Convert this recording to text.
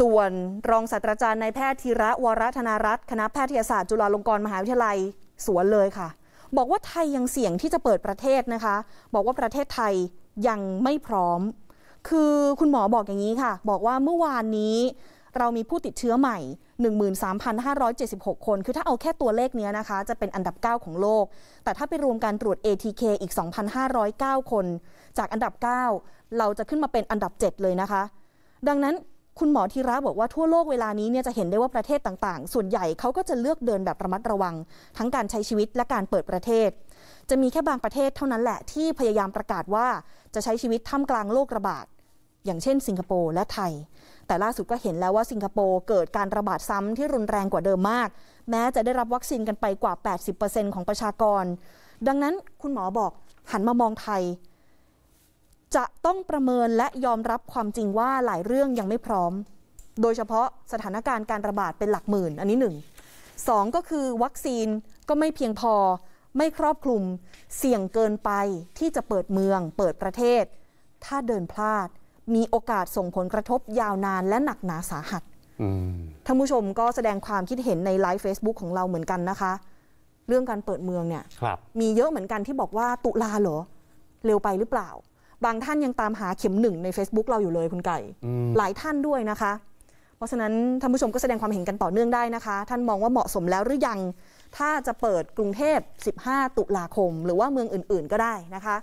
ส่วน รองศาสตราจารย์นายแพทย์ธีระวรธนารัตน์คณะ แพทยศาสตร์จุฬาลงกรณ์มหาวิทยาลัยสวนเลยค่ะ บอกว่าไทยยังเสี่ยงที่จะเปิดประเทศนะคะ บอกว่าประเทศไทยยังไม่พร้อม คือคุณหมอบอกอย่างนี้ค่ะ บอกว่าเมื่อวานนี้เรามีผู้ติดเชื้อใหม่ 13,576 คน คือถ้าเอาแค่ตัวเลขนี้นะคะ จะเป็นอันดับ 9 ของโลกแต่ถ้าไปรวมการตรวจ ATK อีก 2,509คน จากอันดับ 9 เราจะขึ้นมาเป็นอันดับ 7 เลยนะคะ ดังนั้นคุณหมอธีระบอกว่าทั่วโลกเวลานี้เนี่ยจะเห็นได้ว่าประเทศต่างๆ ส่วนใหญ่เขาก็จะเลือกเดินแบบระมัดระวัง ทั้งการใช้ชีวิตและการเปิดประเทศ จะมีแค่บางประเทศเท่านั้นแหละที่พยายามประกาศว่าจะใช้ชีวิตท่ามกลางโรคระบาด อย่างเช่น สิงคโปร์และไทย แต่ล่าสุดก็เห็นแล้วว่าสิงคโปร์เกิดการระบาดซ้ำที่รุนแรงกว่าเดิมมาก แม้จะได้รับวัคซีนกันไปกว่า80%ของประชากร ดังนั้นคุณหมอบอกหันมามองไทยจะต้องประเมินและยอมรับความจริงว่าหลายเรื่องยังไม่พร้อม โดยเฉพาะสถานการณ์การระบาดเป็นหลักหมื่นอันนี้หนึ่งสองก็คือวัคซีนก็ไม่เพียงพอ ไม่ครอบคลุม เสี่ยงเกินไปที่จะเปิดเมือง เปิดประเทศ ถ้าเดินพลาด มีโอกาสส่งผลกระทบยาวนานและหนักหนาสาหัสท่านผู้ชมก็แสดงความคิดเห็นในไลฟ์เฟซบุ๊กของเราเหมือนกันนะคะ เรื่องการเปิดเมืองเนี่ยมีเยอะเหมือนกันที่บอกว่าตุลาเหรอ เร็วไปหรือเปล่าบางท่านยังตามหาเข็มหนึ่งใน Facebook เราอยู่เลยคุณไก่ หลายท่านด้วยนะคะ เพราะฉะนั้นท่านผู้ชมก็แสดงความเห็นกันต่อเนื่องได้นะคะ ท่านมองว่าเหมาะสมแล้วหรือยัง ถ้าจะเปิดกรุงเทพ 15 ตุลาคม หรือว่าเมืองอื่นๆก็ได้นะคะ